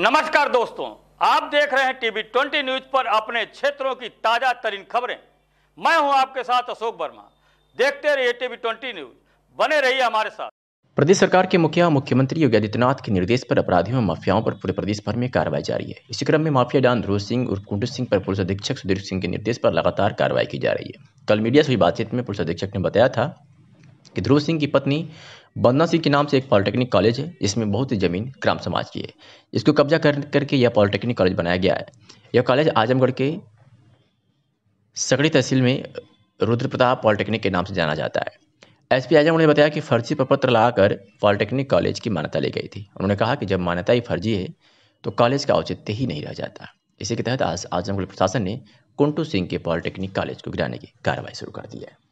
नमस्कार दोस्तों आप देख रहे हैं टीवी ट्वेंटी न्यूज पर अपने क्षेत्रों की ताजा तरीन खबरें मैं हूं आपके साथ अशोक वर्मा देखते रहिए टीवी ट्वेंटी न्यूज बने रहिए हमारे साथ प्रदेश सरकार के मुखिया मुख्यमंत्री योगी आदित्यनाथ के निर्देश पर अपराधियों और माफियाओं पर पूरे प्रदेश भर में कार्रवाई जारी है इसी क्रम में माफिया डॉन ध्रुव सिंह और कुंडू सिंह पर पुलिस अधीक्षक सुधीर सिंह के निर्देश पर लगातार कार्रवाई की जा रही है कल मीडिया से हुई बातचीत में पुलिस अधीक्षक ने बताया था कि ध्रुव सिंह की पत्नी बंदना सिंह के नाम से एक पॉलिटेक्निक कॉलेज है जिसमें बहुत ही ज़मीन ग्राम समाज की है इसको कब्जा कर करके यह पॉलिटेक्निक कॉलेज बनाया गया है यह कॉलेज आजमगढ़ के सगड़ी तहसील में रुद्र प्रताप पॉलिटेक्निक के नाम से जाना जाता है एस पी आजमगढ़ ने बताया कि फर्जी प्रपत्र लाकर पॉलिटेक्निक कॉलेज की मान्यता ली गई थी उन्होंने कहा कि जब मान्यता ही फर्जी है तो कॉलेज का औचित्य ही नहीं रह जाता इसी के तहत आज आजमगढ़ प्रशासन ने कुंटू सिंह के पॉलिटेक्निक कॉलेज को गिराने की कार्रवाई शुरू कर दी है